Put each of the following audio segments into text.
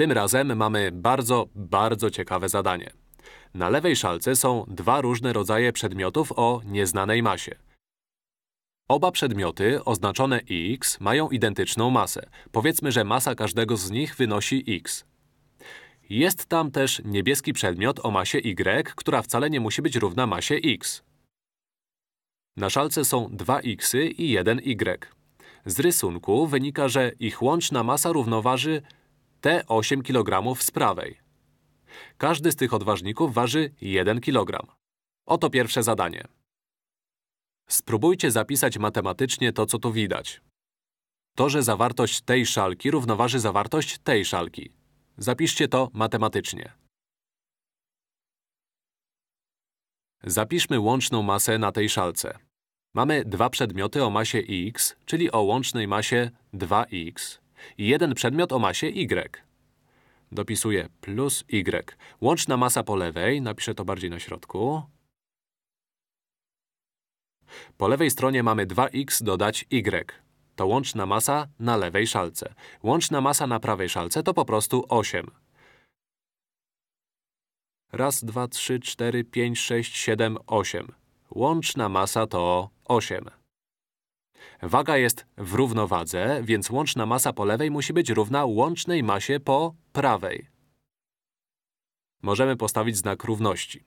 Tym razem mamy bardzo, bardzo ciekawe zadanie. Na lewej szalce są dwa różne rodzaje przedmiotów o nieznanej masie. Oba przedmioty, oznaczone x, mają identyczną masę. Powiedzmy, że masa każdego z nich wynosi x. Jest tam też niebieski przedmiot o masie y, która wcale nie musi być równa masie x. Na szalce są dwa xy i jeden y. Z rysunku wynika, że ich łączna masa równoważy te 8 kg z prawej. Każdy z tych odważników waży 1 kg. Oto pierwsze zadanie. Spróbujcie zapisać matematycznie to, co tu widać. To, że zawartość tej szalki równoważy zawartość tej szalki. Zapiszcie to matematycznie. Zapiszmy łączną masę na tej szalce. Mamy dwa przedmioty o masie x, czyli o łącznej masie 2x i jeden przedmiot o masie y. Dopisuję plus y. Łączna masa po lewej, napiszę to bardziej na środku. Po lewej stronie mamy 2x dodać y. To łączna masa na lewej szalce. Łączna masa na prawej szalce to po prostu 8. Raz, dwa, trzy, cztery, pięć, sześć, siedem, osiem. Łączna masa to 8. Waga jest w równowadze, więc łączna masa po lewej musi być równa łącznej masie po prawej. Możemy postawić znak równości.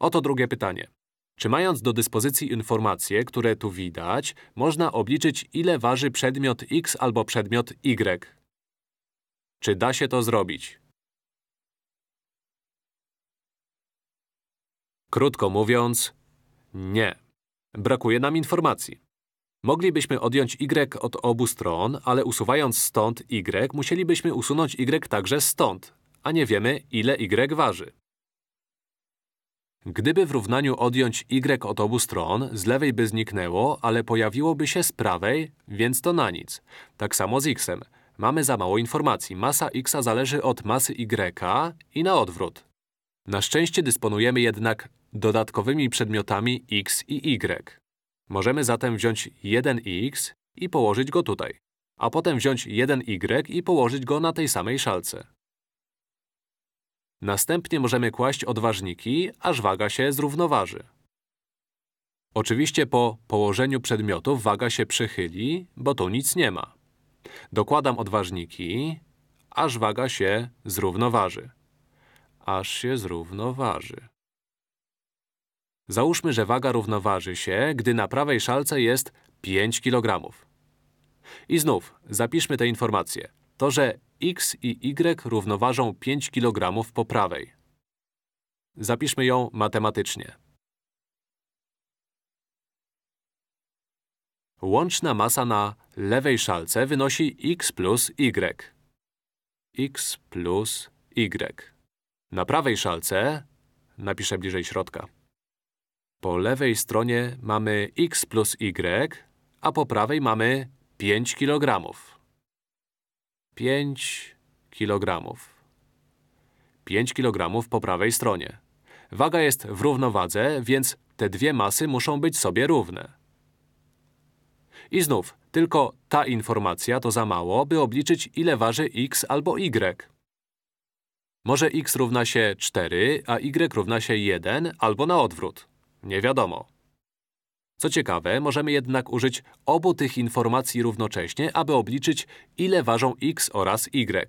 Oto drugie pytanie. Czy mając do dyspozycji informacje, które tu widać, można obliczyć, ile waży przedmiot x albo przedmiot y? Czy da się to zrobić? Krótko mówiąc, nie. Brakuje nam informacji. Moglibyśmy odjąć y od obu stron, ale usuwając stąd y, musielibyśmy usunąć y także stąd, a nie wiemy, ile y waży. Gdyby w równaniu odjąć y od obu stron, z lewej by zniknęło, ale pojawiłoby się z prawej, więc to na nic. Tak samo z x. -em. Mamy za mało informacji. Masa x zależy od masy y i na odwrót. Na szczęście dysponujemy jednak dodatkowymi przedmiotami x i y. Możemy zatem wziąć 1x i położyć go tutaj, a potem wziąć 1y i położyć go na tej samej szalce. Następnie możemy kłaść odważniki, aż waga się zrównoważy. Oczywiście po położeniu przedmiotów waga się przychyli, bo tu nic nie ma. Dokładam odważniki, aż waga się zrównoważy. Aż się zrównoważy. Załóżmy, że waga równoważy się, gdy na prawej szalce jest 5 kg. I znów, zapiszmy tę informację, To, że x i y równoważą 5 kg po prawej. Zapiszmy ją matematycznie. Łączna masa na lewej szalce wynosi x plus y. x plus y. Na prawej szalce… napiszę bliżej środka. Po lewej stronie mamy x plus y, a po prawej mamy 5 kg. 5 kg. 5 kg po prawej stronie. Waga jest w równowadze, więc te dwie masy muszą być sobie równe. I znów, tylko ta informacja to za mało, by obliczyć, ile waży x albo y. Może x równa się 4, a y równa się 1, albo na odwrót. Nie wiadomo. Co ciekawe, możemy jednak użyć obu tych informacji równocześnie, aby obliczyć, ile ważą x oraz y.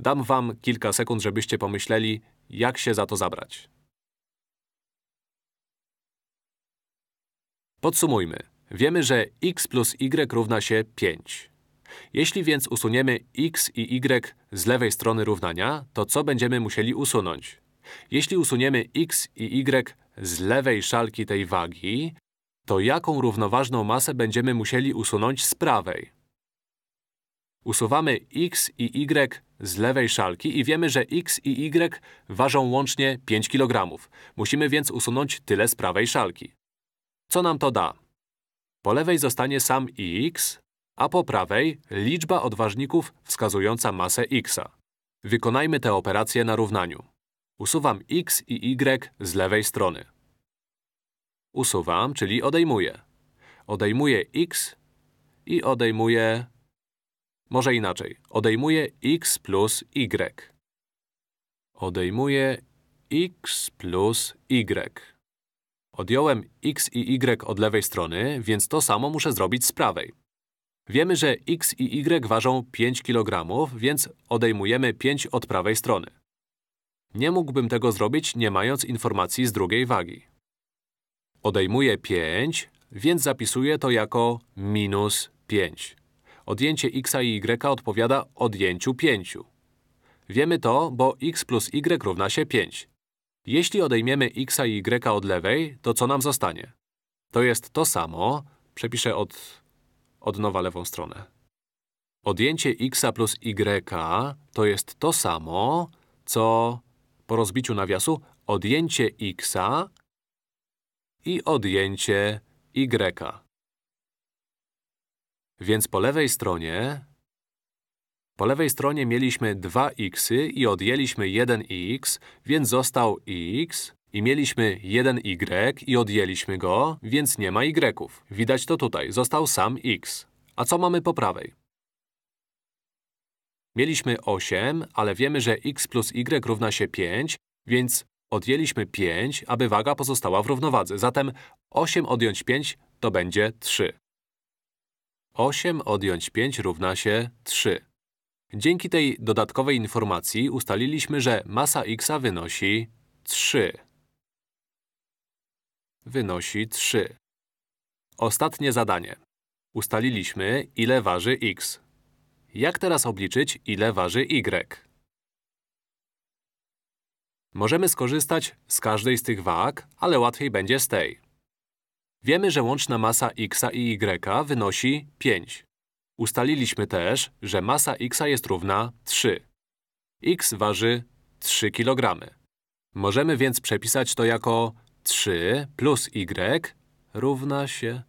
Dam wam kilka sekund, żebyście pomyśleli, jak się za to zabrać. Podsumujmy. Wiemy, że x plus y równa się 5. Jeśli więc usuniemy x i y z lewej strony równania, to co będziemy musieli usunąć? Jeśli usuniemy x i y z lewej szalki tej wagi, to jaką równoważną masę będziemy musieli usunąć z prawej. Usuwamy x i y z lewej szalki i wiemy, że x i y ważą łącznie 5 kg. Musimy więc usunąć tyle z prawej szalki. Co nam to da? Po lewej zostanie sam x, a po prawej liczba odważników wskazująca masę x. -a. Wykonajmy tę operację na równaniu. Usuwam x i y z lewej strony. Usuwam, czyli odejmuję. Odejmuję x i odejmuję… Może inaczej. Odejmuję x plus y. Odejmuję x plus y. Odjąłem x i y od lewej strony, więc to samo muszę zrobić z prawej. Wiemy, że x i y ważą 5 kg, więc odejmujemy 5 od prawej strony. Nie mógłbym tego zrobić, nie mając informacji z drugiej wagi. Odejmuję 5, więc zapisuję to jako minus 5. Odjęcie x i y odpowiada odjęciu 5. Wiemy to, bo x plus y równa się 5. Jeśli odejmiemy x i y od lewej, to co nam zostanie? To jest to samo… Przepiszę od… od nowa lewą stronę. Odjęcie x plus y to jest to samo, co po rozbiciu nawiasu odjęcie x i odjęcie y. Więc po lewej stronie… Po lewej stronie mieliśmy 2 x i odjęliśmy 1x, więc został x i mieliśmy 1y i odjęliśmy go, więc nie ma y. Widać to tutaj, został sam x. A co mamy po prawej? Mieliśmy 8, ale wiemy, że x plus y równa się 5, więc odjęliśmy 5, aby waga pozostała w równowadze. Zatem 8 odjąć 5 to będzie 3. 8 odjąć 5 równa się 3. Dzięki tej dodatkowej informacji ustaliliśmy, że masa x wynosi 3. Wynosi 3. Ostatnie zadanie. Ustaliliśmy, ile waży x. Jak teraz obliczyć, ile waży y? Możemy skorzystać z każdej z tych wag, ale łatwiej będzie z tej. Wiemy, że łączna masa x i y wynosi 5. Ustaliliśmy też, że masa x jest równa 3. x waży 3 kg. Możemy więc przepisać to jako 3 plus y równa się…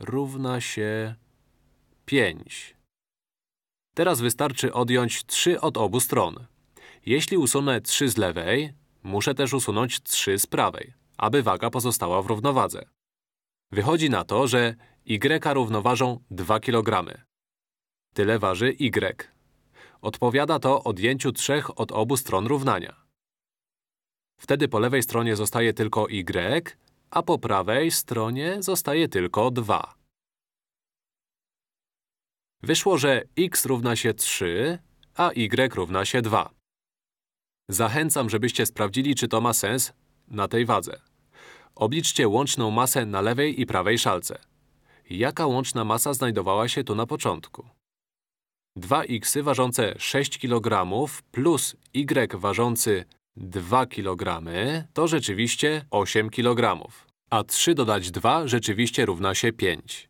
równa się… 5. Teraz wystarczy odjąć 3 od obu stron. Jeśli usunę 3 z lewej, muszę też usunąć 3 z prawej, aby waga pozostała w równowadze. Wychodzi na to, że y równoważą 2 kg. Tyle waży y. Odpowiada to odjęciu 3 od obu stron równania. Wtedy po lewej stronie zostaje tylko y, a po prawej stronie zostaje tylko 2. Wyszło, że x równa się 3, a y równa się 2. Zachęcam, żebyście sprawdzili, czy to ma sens na tej wadze. Obliczcie łączną masę na lewej i prawej szalce. Jaka łączna masa znajdowała się tu na początku? 2x ważące 6 kg plus y ważący 2 kg to rzeczywiście 8 kg. A 3 dodać 2 rzeczywiście równa się 5.